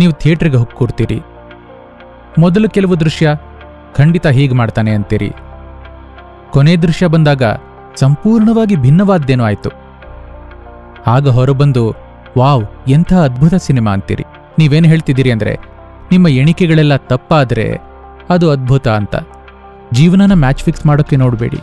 ನೀವು ಥಿಯೇಟ್ರಿಗೆ ಹೋಗಿ ಕೂರ್ತೀರಿ ಮೊದಲು ಕೆಲವು ದೃಶ್ಯ ಖಂಡಿತ ಹೀಗೆ ಮಾಡ್ತಾನೆ ಅಂತೀರಿ ಕೊನೆ ದೃಶ್ಯ ಬಂದಾಗ ಸಂಪೂರ್ಣವಾಗಿ ಭಿನ್ನವಾದ್ದೇನೋ ಆಯಿತು ಆಗ ಹೊರಬಂದು ವಾವ್ ಎಂಥ ಅದ್ಭುತ ಸಿನಿಮಾ ಅಂತೀರಿ ನೀವೇನು ಹೇಳ್ತಿದ್ದೀರಿ ಅಂದರೆ ನಿಮ್ಮ ಎಣಿಕೆಗಳೆಲ್ಲ ತಪ್ಪಾದರೆ ಅದು ಅದ್ಭುತ ಅಂತ ಜೀವನನ ಮ್ಯಾಚ್ ಫಿಕ್ಸ್ ಮಾಡೋಕ್ಕೆ ನೋಡಬೇಡಿ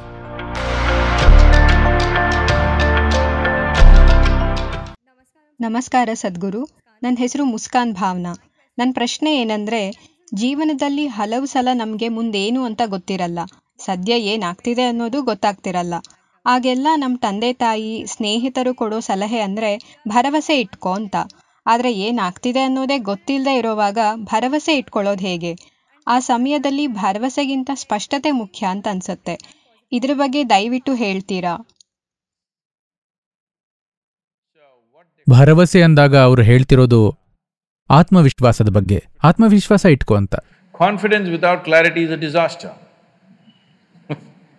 ನಮಸ್ಕಾರ ಸದ್ಗುರು ನನ್ನ ಹೆಸರು ಮುಸ್ಕಾನ್ ಭಾವನಾ ನನ್ನ ಪ್ರಶ್ನೆ ಏನಂದ್ರೆ ಜೀವನದಲ್ಲಿ ಹಲವು ಸಲ ನಮಗೆ ಮುಂದೇನು ಅಂತ ಗೊತ್ತಿರಲ್ಲ ಸದ್ಯ ಏನಾಗ್ತಿದೆ ಅನ್ನೋದು ಗೊತ್ತಾಗ್ತಿರಲ್ಲ ಆಗೆಲ್ಲ ನಮ್ಮ ತಂದೆ ತಾಯಿ ಸ್ನೇಹಿತರು ಕೊಡೋ ಸಲಹೆ ಅಂದ್ರೆ ಭರವಸೆ ಇಟ್ಕೋ ಅಂತ ಆದರೆ ಏನಾಗ್ತಿದೆ ಅನ್ನೋದೇ ಗೊತ್ತಿಲ್ಲದೆ ಇರೋವಾಗ ಭರವಸೆ ಇಟ್ಕೊಳ್ಳೋದು ಹೇಗೆ ಆ ಸಮಯದಲ್ಲಿ ಭರವಸೆಗಿಂತ ಸ್ಪಷ್ಟತೆ ಮುಖ್ಯ ಅಂತ ಅನ್ಸುತ್ತೆ ಇದ್ರ ಬಗ್ಗೆ ದಯವಿಟ್ಟು ಹೇಳ್ತೀರಾ ಭರವಸೆ ಅಂದಾಗ ಅವರು ಹೇಳ್ತಿರೋದು ಆತ್ಮವಿಶ್ವಾಸದ ಬಗ್ಗೆ ಆತ್ಮವಿಶ್ವಾಸ ಇಟ್ಕೋ ಅಂತ confidence without clarity is a disaster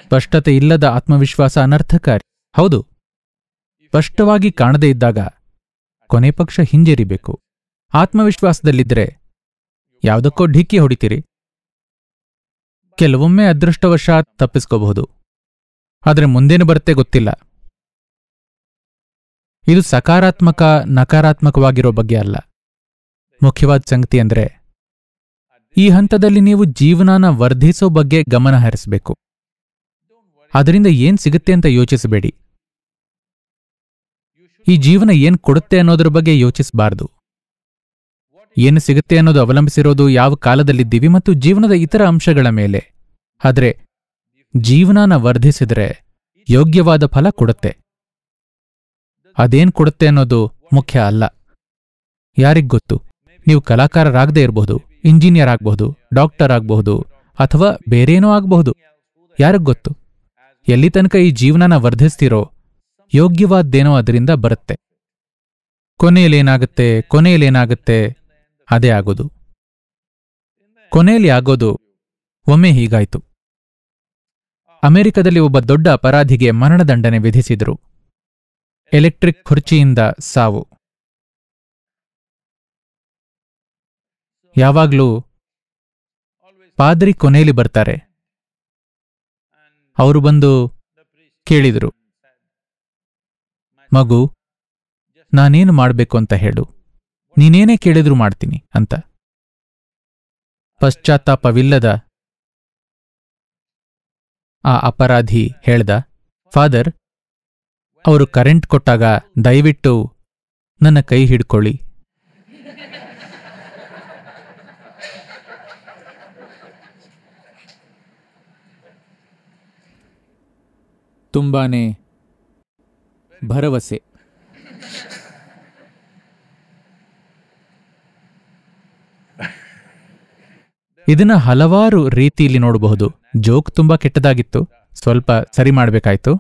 ಸ್ಪಷ್ಟತೆ ಇಲ್ಲದ ಆತ್ಮವಿಶ್ವಾಸ ಅನರ್ಥಕಾರಿ ಹೌದು ಸ್ಪಷ್ಟವಾಗಿ ಕಾಣದೇ ಇದ್ದಾಗ ಕೊನೆ ಪಕ್ಷ ಹಿಂಜರಿಬೇಕು ಆತ್ಮವಿಶ್ವಾಸದಲ್ಲಿದ್ದರೆ ಯಾವುದಕ್ಕೋ ಢಿಕ್ಕಿ ಹೊಡಿತೀರಿ ಕೆಲವೊಮ್ಮೆ ಅದೃಷ್ಟವಶಾತ್ ತಪ್ಪಿಸ್ಕೋಬಹುದು ಆದರೆ ಮುಂದೇನು ಬರುತ್ತೆ ಗೊತ್ತಿಲ್ಲ ಇದು ಸಕಾರಾತ್ಮಕ ನಕಾರಾತ್ಮಕವಾಗಿರೋ ಬಗ್ಗೆ ಅಲ್ಲ ಮುಖ್ಯವಾದ ಸಂಗತಿ ಅಂದ್ರೆ ಈ ಹಂತದಲ್ಲಿ ನೀವು ಜೀವನಾನ ವರ್ಧಿಸೋ ಬಗ್ಗೆ ಗಮನ ಹರಿಸಬೇಕು ಅದರಿಂದ ಏನ್ ಸಿಗುತ್ತೆ ಅಂತ ಯೋಚಿಸಬೇಡಿ ಈ ಜೀವನ ಏನ್ ಕೊಡುತ್ತೆ ಅನ್ನೋದ್ರ ಬಗ್ಗೆ ಯೋಚಿಸಬಾರದು ಏನು ಸಿಗುತ್ತೆ ಅನ್ನೋದು ಅವಲಂಬಿಸಿರೋದು ಯಾವ ಕಾಲದಲ್ಲಿದ್ದೀವಿ ಮತ್ತು ಜೀವನದ ಇತರ ಅಂಶಗಳ ಮೇಲೆ ಆದರೆ ಜೀವನಾನ ವರ್ಧಿಸಿದರೆ ಯೋಗ್ಯವಾದ ಫಲ ಕೊಡುತ್ತೆ ಅದೇನ್ ಕೊಡುತ್ತೆ ಅನ್ನೋದು ಮುಖ್ಯ ಅಲ್ಲ ಗೊತ್ತು ನೀವು ಕಲಾಕಾರರಾಗದೇ ಇರಬಹುದು ಇಂಜಿನಿಯರ್ ಆಗಬಹುದು ಡಾಕ್ಟರ್ ಆಗಬಹುದು ಅಥವಾ ಬೇರೇನೋ ಆಗಬಹುದು ಯಾರಿಗೊತ್ತು ಎಲ್ಲಿ ತನಕ ಈ ಜೀವನನ ವರ್ಧಿಸ್ತಿರೋ ಯೋಗ್ಯವಾದ್ದೇನೋ ಅದರಿಂದ ಬರುತ್ತೆ ಕೊನೆಯಲ್ಲೇನಾಗುತ್ತೆ ಕೊನೆಯಲ್ಲೇನಾಗುತ್ತೆ ಅದೇ ಆಗೋದು ಕೊನೆಯಲ್ಲಿ ಆಗೋದು ಒಮ್ಮೆ ಹೀಗಾಯ್ತು ಅಮೆರಿಕದಲ್ಲಿ ಒಬ್ಬ ದೊಡ್ಡ ಅಪರಾಧಿಗೆ ಮರಣದಂಡನೆ ವಿಧಿಸಿದರು ಎಲೆಕ್ಟ್ರಿಕ್ ಖುರ್ಚಿಯಿಂದ ಸಾವು ಯಾವಾಗ್ಲೂ ಪಾದ್ರಿ ಕೊನೆಯಲ್ಲಿ ಬರ್ತಾರೆ ಅವರು ಬಂದು ಕೇಳಿದರು ಮಗು ನಾನೇನು ಮಾಡಬೇಕು ಅಂತ ಹೇಳು ನೀನೇನೇ ಕೇಳಿದ್ರು ಮಾಡ್ತೀನಿ ಅಂತ ಪಶ್ಚಾತ್ತಾಪವಿಲ್ಲದ ಆ ಅಪರಾಧಿ ಹೇಳ್ದ ಫಾದರ್ ಅವರು ಕರೆಂಟ್ ಕೊಟ್ಟಾಗ ದಯವಿಟ್ಟು ನನ್ನ ಕೈ ಹಿಡ್ಕೊಳ್ಳಿ ತುಂಬಾನೇ ಭರವಸೆ ಇದನ್ನ ಹಲವಾರು ರೀತಿಯಲ್ಲಿ ನೋಡಬಹುದು ಜೋಕ್ ತುಂಬಾ ಕೆಟ್ಟದಾಗಿತ್ತು ಸ್ವಲ್ಪ ಸರಿ ಮಾಡಬೇಕಾಯ್ತು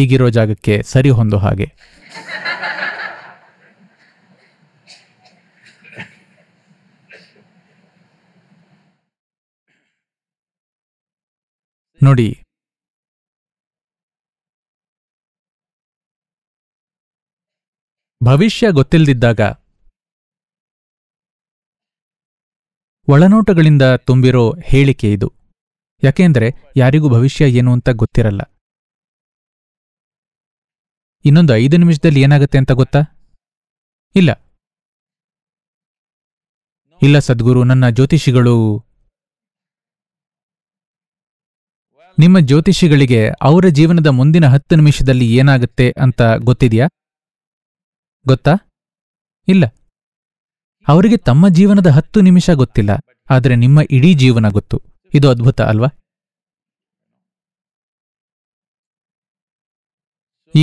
ಈಗಿರೋ ಜಾಗಕ್ಕೆ ಸರಿ ಹೊಂದೋ ಹಾಗೆ ನೋಡಿ ಭವಿಷ್ಯ ಗೊತ್ತಿಲ್ದಿದ್ದಾಗ ಒಳನೋಟಗಳಿಂದ ತುಂಬಿರೋ ಹೇಳಿಕೆ ಇದು ಯಾಕೆಂದ್ರೆ ಯಾರಿಗೂ ಭವಿಷ್ಯ ಏನು ಅಂತ ಗೊತ್ತಿರಲ್ಲ ಇನ್ನೊಂದು ಐದು ನಿಮಿಷದಲ್ಲಿ ಏನಾಗುತ್ತೆ ಅಂತ ಗೊತ್ತಾ ಇಲ್ಲ ಇಲ್ಲ ಸದ್ಗುರು ನನ್ನ ಜ್ಯೋತಿಷಿಗಳು ನಿಮ್ಮ ಜ್ಯೋತಿಷಿಗಳಿಗೆ ಅವರ ಜೀವನದ ಮುಂದಿನ ಹತ್ತು ನಿಮಿಷದಲ್ಲಿ ಏನಾಗುತ್ತೆ ಅಂತ ಗೊತ್ತಿದೆಯಾ ಗೊತ್ತಾ ಇಲ್ಲ ಅವರಿಗೆ ತಮ್ಮ ಜೀವನದ ಹತ್ತು ನಿಮಿಷ ಗೊತ್ತಿಲ್ಲ ಆದರೆ ನಿಮ್ಮ ಇಡೀ ಜೀವನ ಗೊತ್ತು ಇದು ಅದ್ಭುತ ಅಲ್ವಾ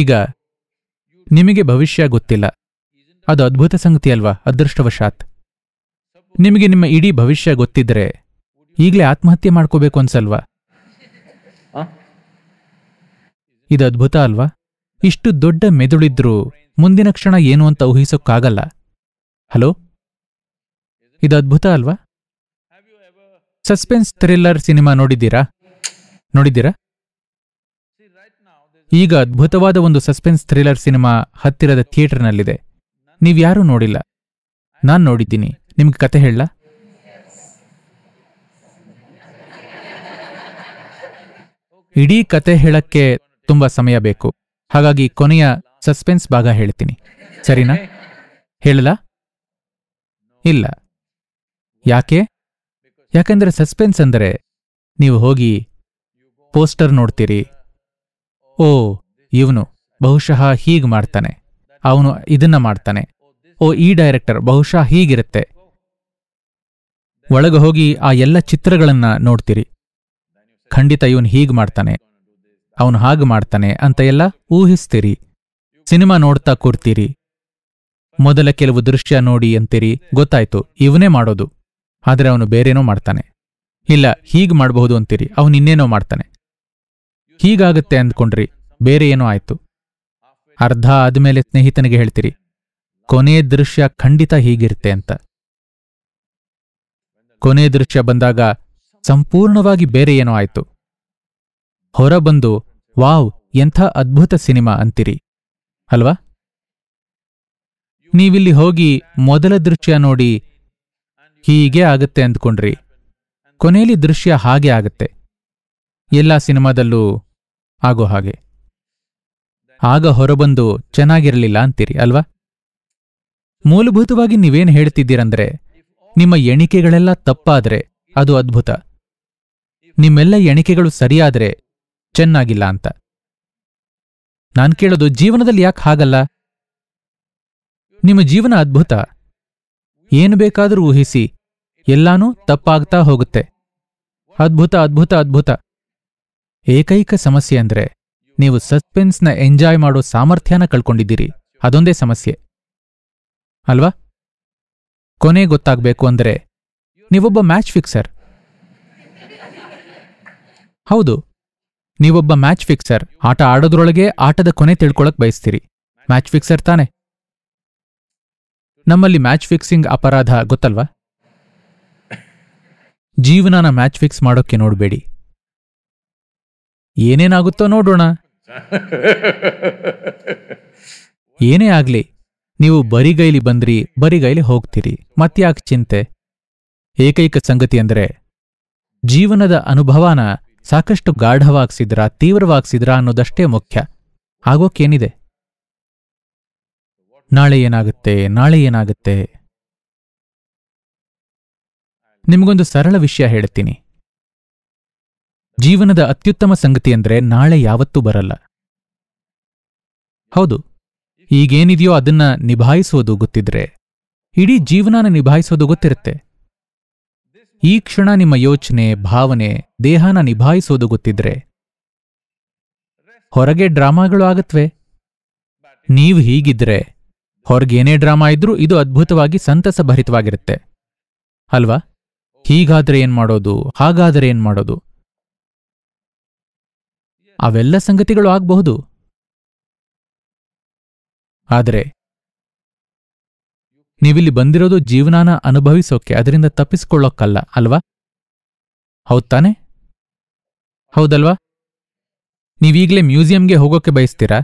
ಈಗ ನಿಮಗೆ ಭವಿಷ್ಯ ಗೊತ್ತಿಲ್ಲ ಅದು ಅದ್ಭುತ ಸಂಗತಿ ಅಲ್ವಾ ಅದೃಷ್ಟವಶಾತ್ ನಿಮಗೆ ನಿಮ್ಮ ಇಡೀ ಭವಿಷ್ಯ ಗೊತ್ತಿದ್ರೆ ಈಗಲೇ ಆತ್ಮಹತ್ಯೆ ಮಾಡ್ಕೋಬೇಕು ಅನ್ಸಲ್ವಾ ಇದು ಅದ್ಭುತ ಅಲ್ವಾ ಇಷ್ಟು ದೊಡ್ಡ ಮೆದುಳಿದ್ರೂ ಮುಂದಿನ ಕ್ಷಣ ಏನು ಅಂತ ಊಹಿಸೋಕ್ಕಾಗಲ್ಲ ಹಲೋ ಇದು ಅದ್ಭುತ ಅಲ್ವಾ ಸಸ್ಪೆನ್ಸ್ ಥ್ರಿಲ್ಲರ್ ಸಿನಿಮಾ ನೋಡಿದ್ದೀರಾ ನೋಡಿದ್ದೀರಾ ಈಗ ಅದ್ಭುತವಾದ ಒಂದು ಸಸ್ಪೆನ್ಸ್ ಥ್ರಿಲ್ಲರ್ ಸಿನಿಮಾ ಹತ್ತಿರದ ಥಿಯೇಟರ್ನಲ್ಲಿದೆ ನೀವ್ಯಾರೂ ನೋಡಿಲ್ಲ ನಾನು ನೋಡಿದ್ದೀನಿ ನಿಮ್ಗೆ ಕತೆ ಹೇಳ ಇಡೀ ಕತೆ ಹೇಳಕ್ಕೆ ತುಂಬಾ ಸಮಯ ಬೇಕು ಹಾಗಾಗಿ ಕೊನೆಯ ಸಸ್ಪೆನ್ಸ್ ಭಾಗ ಹೇಳ್ತೀನಿ ಸರಿನಾ ಹೇಳಲಾ ಇಲ್ಲ ಯಾಕೆ ಯಾಕಂದ್ರೆ ಸಸ್ಪೆನ್ಸ್ ಅಂದರೆ ನೀವು ಹೋಗಿ ಪೋಸ್ಟರ್ ನೋಡ್ತೀರಿ ಓ ಇವನು ಬಹುಶಃ ಹೀಗೆ ಮಾಡ್ತಾನೆ ಅವನು ಇದನ್ನ ಮಾಡ್ತಾನೆ ಓ ಈ ಡೈರೆಕ್ಟರ್ ಬಹುಶಃ ಹೀಗಿರುತ್ತೆ ಒಳಗೆ ಹೋಗಿ ಆ ಎಲ್ಲ ಚಿತ್ರಗಳನ್ನ ನೋಡ್ತೀರಿ ಖಂಡಿತ ಇವನು ಹೀಗೆ ಮಾಡ್ತಾನೆ ಅವನು ಹಾಗೆ ಮಾಡ್ತಾನೆ ಅಂತ ಎಲ್ಲ ಊಹಿಸ್ತೀರಿ ಸಿನಿಮಾ ನೋಡ್ತಾ ಕೂರ್ತೀರಿ ಮೊದಲ ಕೆಲವು ದೃಶ್ಯ ನೋಡಿ ಅಂತೀರಿ ಗೊತ್ತಾಯ್ತು ಇವನೇ ಮಾಡೋದು ಆದರೆ ಅವನು ಬೇರೇನೋ ಮಾಡ್ತಾನೆ ಇಲ್ಲ ಹೀಗೆ ಮಾಡಬಹುದು ಅಂತೀರಿ ಅವನು ಇನ್ನೇನೋ ಮಾಡ್ತಾನೆ ಹೀಗಾಗತ್ತೆ ಅಂದ್ಕೊಂಡ್ರಿ ಬೇರೆ ಏನೋ ಆಯ್ತು ಅರ್ಧ ಆದ್ಮೇಲೆ ಸ್ನೇಹಿತನಿಗೆ ಹೇಳ್ತೀರಿ ಕೊನೆ ದೃಶ್ಯ ಖಂಡಿತ ಹೀಗಿರುತ್ತೆ ಅಂತ ಕೊನೆ ದೃಶ್ಯ ಬಂದಾಗ ಸಂಪೂರ್ಣವಾಗಿ ಬೇರೆ ಏನೋ ಆಯ್ತು ಹೊರಬಂದು ವಾವ್ ಎಂಥ ಅದ್ಭುತ ಸಿನಿಮಾ ಅಂತೀರಿ ಅಲ್ವಾ ನೀವಿಲ್ಲಿ ಹೋಗಿ ಮೊದಲ ದೃಶ್ಯ ನೋಡಿ ಹೀಗೆ ಆಗುತ್ತೆ ಅಂದ್ಕೊಂಡ್ರಿ ಕೊನೆಯಲ್ಲಿ ದೃಶ್ಯ ಹಾಗೆ ಆಗತ್ತೆ ಎಲ್ಲ ಸಿನಿಮಾದಲ್ಲೂ ಆಗೋ ಹಾಗೆ ಆಗ ಹೊರಬಂದು ಚೆನ್ನಾಗಿರಲಿಲ್ಲ ಅಂತೀರಿ ಅಲ್ವಾ ಮೂಲಭೂತವಾಗಿ ನೀವೇನು ಹೇಳ್ತಿದ್ದೀರಂದ್ರೆ ನಿಮ್ಮ ಎಣಿಕೆಗಳೆಲ್ಲ ತಪ್ಪಾದ್ರೆ ಅದು ಅದ್ಭುತ ನಿಮ್ಮೆಲ್ಲ ಎಣಿಕೆಗಳು ಸರಿಯಾದ್ರೆ ಚೆನ್ನಾಗಿಲ್ಲ ಅಂತ ನಾನು ಕೇಳೋದು ಜೀವನದಲ್ಲಿ ಯಾಕೆ ಹಾಗಲ್ಲ ನಿಮ್ಮ ಜೀವನ ಅದ್ಭುತ ಏನು ಬೇಕಾದರೂ ಊಹಿಸಿ ಎಲ್ಲಾನೂ ತಪ್ಪಾಗ್ತಾ ಹೋಗುತ್ತೆ ಅದ್ಭುತ ಅದ್ಭುತ ಅದ್ಭುತ ಏಕೈಕ ಸಮಸ್ಯೆ ಅಂದ್ರೆ ನೀವು ಸಸ್ಪೆನ್ಸ್ನ ಎಂಜಾಯ್ ಮಾಡೋ ಸಾಮರ್ಥ್ಯನ ಕಳ್ಕೊಂಡಿದ್ದೀರಿ ಅದೊಂದೇ ಸಮಸ್ಯೆ ಅಲ್ವಾ ಕೊನೆ ಗೊತ್ತಾಗಬೇಕು ಅಂದರೆ ನೀವೊಬ್ಬ ಮ್ಯಾಚ್ ಫಿಕ್ಸರ್ ಹೌದು ನೀವೊಬ್ಬ ಮ್ಯಾಚ್ ಫಿಕ್ಸರ್ ಆಟ ಆಡೋದ್ರೊಳಗೆ ಆಟದ ಕೊನೆ ತಿಳ್ಕೊಳಕ್ ಬಯಸ್ತೀರಿ ಮ್ಯಾಚ್ ಫಿಕ್ಸರ್ ತಾನೆ ನಮ್ಮಲ್ಲಿ ಮ್ಯಾಚ್ ಫಿಕ್ಸಿಂಗ್ ಅಪರಾಧ ಗೊತ್ತಲ್ವಾ ಜೀವನಾನ ಮ್ಯಾಚ್ ಫಿಕ್ಸ್ ಮಾಡೋಕ್ಕೆ ನೋಡಬೇಡಿ ಏನೇನಾಗುತ್ತೋ ನೋಡೋಣ ಏನೇ ಆಗ್ಲಿ ನೀವು ಬರಿಗೈಲಿ ಬಂದ್ರಿ ಬರಿಗೈಲಿ ಹೋಗ್ತೀರಿ ಮತ್ತ್ಯಾಕೆ ಚಿಂತೆ ಏಕೈಕ ಸಂಗತಿ ಅಂದರೆ ಜೀವನದ ಅನುಭವನ ಸಾಕಷ್ಟು ಗಾಢವಾಗಿಸಿದ್ರಾ ತೀವ್ರವಾಗಿಸಿದ್ರಾ ಅನ್ನೋದಷ್ಟೇ ಮುಖ್ಯ ಆಗೋಕೇನಿದೆ ನಾಳೆ ಏನಾಗುತ್ತೆ ನಾಳೆ ಏನಾಗುತ್ತೆ ನಿಮಗೊಂದು ಸರಳ ವಿಷಯ ಹೇಳ್ತೀನಿ ಜೀವನದ ಅತ್ಯುತ್ತಮ ಸಂಗತಿಯಂದ್ರೆ ನಾಳೆ ಯಾವತ್ತೂ ಬರಲ್ಲ ಹೌದು ಈಗೇನಿದೆಯೋ ಅದನ್ನ ನಿಭಾಯಿಸೋದು ಗೊತ್ತಿದ್ರೆ ಇಡೀ ಜೀವನಾನ ನಿಭಾಯಿಸೋದು ಗೊತ್ತಿರುತ್ತೆ ಈ ಕ್ಷಣ ನಿಮ್ಮ ಯೋಚನೆ ಭಾವನೆ ದೇಹನ ನಿಭಾಯಿಸೋದು ಗೊತ್ತಿದ್ರೆ ಹೊರಗೆ ಡ್ರಾಮಾಗಳು ಆಗತ್ವೆ ನೀವು ಹೀಗಿದ್ರೆ ಹೊರಗೇನೇ ಡ್ರಾಮಾ ಇದ್ರೂ ಇದು ಅದ್ಭುತವಾಗಿ ಭರಿತವಾಗಿರುತ್ತೆ ಅಲ್ವಾ ಹೀಗಾದ್ರೆ ಏನ್ ಮಾಡೋದು ಹಾಗಾದರೆ ಏನ್ ಮಾಡೋದು ಅವೆಲ್ಲ ಸಂಗತಿಗಳು ಆಗಬಹುದು ಆದರೆ ನೀವಿಲ್ಲಿ ಬಂದಿರೋದು ಜೀವನಾನ ಅನುಭವಿಸೋಕೆ ಅದರಿಂದ ತಪ್ಪಿಸ್ಕೊಳ್ಳೋಕ್ಕಲ್ಲ ಅಲ್ವಾ ಹೌದ್ ತಾನೆ ಹೌದಲ್ವಾ ನೀವೀಗಲೇ ಮ್ಯೂಸಿಯಂಗೆ ಹೋಗೋಕೆ ಬಯಸ್ತೀರಾ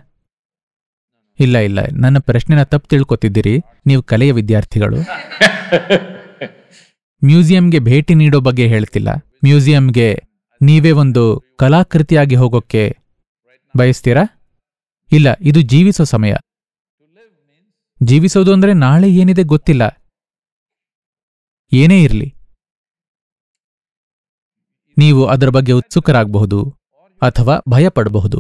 ಇಲ್ಲ ಇಲ್ಲ ನನ್ನ ಪ್ರಶ್ನೆನ ತಪ್ಪು ತಿಳ್ಕೊತಿದ್ದೀರಿ ನೀವು ಕಲೆಯ ವಿದ್ಯಾರ್ಥಿಗಳು ಮ್ಯೂಸಿಯಂಗೆ ಭೇಟಿ ನೀಡೋ ಬಗ್ಗೆ ಹೇಳ್ತಿಲ್ಲ ಮ್ಯೂಸಿಯಂಗೆ ನೀವೇ ಒಂದು ಕಲಾಕೃತಿಯಾಗಿ ಹೋಗೋಕ್ಕೆ ಬಯಸ್ತೀರಾ ಇಲ್ಲ ಇದು ಜೀವಿಸೋ ಸಮಯ ಜೀವಿಸೋದು ಅಂದ್ರೆ ನಾಳೆ ಏನಿದೆ ಗೊತ್ತಿಲ್ಲ ಏನೇ ಇರಲಿ ನೀವು ಅದರ ಬಗ್ಗೆ ಉತ್ಸುಕರಾಗಬಹುದು ಅಥವಾ ಭಯಪಡಬಹುದು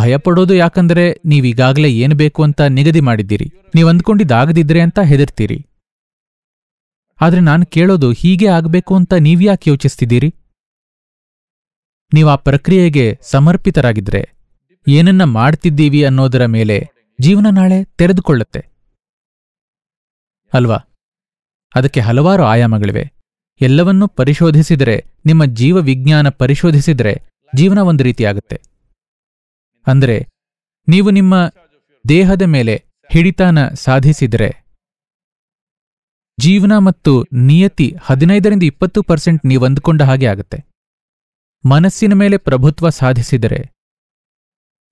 ಭಯಪಡೋದು ಯಾಕಂದ್ರೆ ನೀವೀಗಾಗಲೇ ಏನು ಬೇಕು ಅಂತ ನಿಗದಿ ಮಾಡಿದ್ದೀರಿ ನೀವು ಅಂದ್ಕೊಂಡಿದ್ದಾಗದಿದ್ರೆ ಅಂತ ಹೆದರ್ತೀರಿ ಆದರೆ ನಾನು ಕೇಳೋದು ಹೀಗೆ ಆಗಬೇಕು ಅಂತ ನೀವ್ಯಾಕೆ ಯೋಚಿಸ್ತಿದ್ದೀರಿ ನೀವು ಆ ಪ್ರಕ್ರಿಯೆಗೆ ಸಮರ್ಪಿತರಾಗಿದ್ರೆ ಏನನ್ನ ಮಾಡ್ತಿದ್ದೀವಿ ಅನ್ನೋದರ ಮೇಲೆ ಜೀವನ ನಾಳೆ ತೆರೆದುಕೊಳ್ಳುತ್ತೆ ಅಲ್ವಾ ಅದಕ್ಕೆ ಹಲವಾರು ಆಯಾಮಗಳಿವೆ ಎಲ್ಲವನ್ನೂ ಪರಿಶೋಧಿಸಿದರೆ ನಿಮ್ಮ ಜೀವ ವಿಜ್ಞಾನ ಪರಿಶೋಧಿಸಿದರೆ ಜೀವನ ಒಂದು ರೀತಿಯಾಗುತ್ತೆ ಅಂದರೆ ನೀವು ನಿಮ್ಮ ದೇಹದ ಮೇಲೆ ಹಿಡಿತಾನ ಸಾಧಿಸಿದರೆ ಜೀವನ ಮತ್ತು ನಿಯತಿ ಹದಿನೈದರಿಂದ ಇಪ್ಪತ್ತು ಪರ್ಸೆಂಟ್ ನೀವು ಅಂದುಕೊಂಡ ಹಾಗೆ ಆಗುತ್ತೆ ಮನಸ್ಸಿನ ಮೇಲೆ ಪ್ರಭುತ್ವ ಸಾಧಿಸಿದರೆ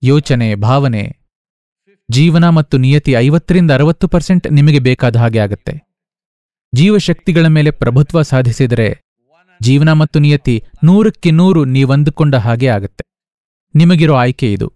ಯೋಚನೆ ಭಾವನೆ ಜೀವನ ಮತ್ತು ನಿಯತಿ ಐವತ್ತರಿಂದ ಅರವತ್ತು ಪರ್ಸೆಂಟ್ ನಿಮಗೆ ಬೇಕಾದ ಹಾಗೆ ಆಗತ್ತೆ ಜೀವಶಕ್ತಿಗಳ ಮೇಲೆ ಪ್ರಭುತ್ವ ಸಾಧಿಸಿದರೆ ಜೀವನ ಮತ್ತು ನಿಯತಿ ನೂರಕ್ಕೆ ನೂರು ನೀವಂದುಕೊಂಡ ಹಾಗೆ ಆಗತ್ತೆ ನಿಮಗಿರೋ ಆಯ್ಕೆ ಇದು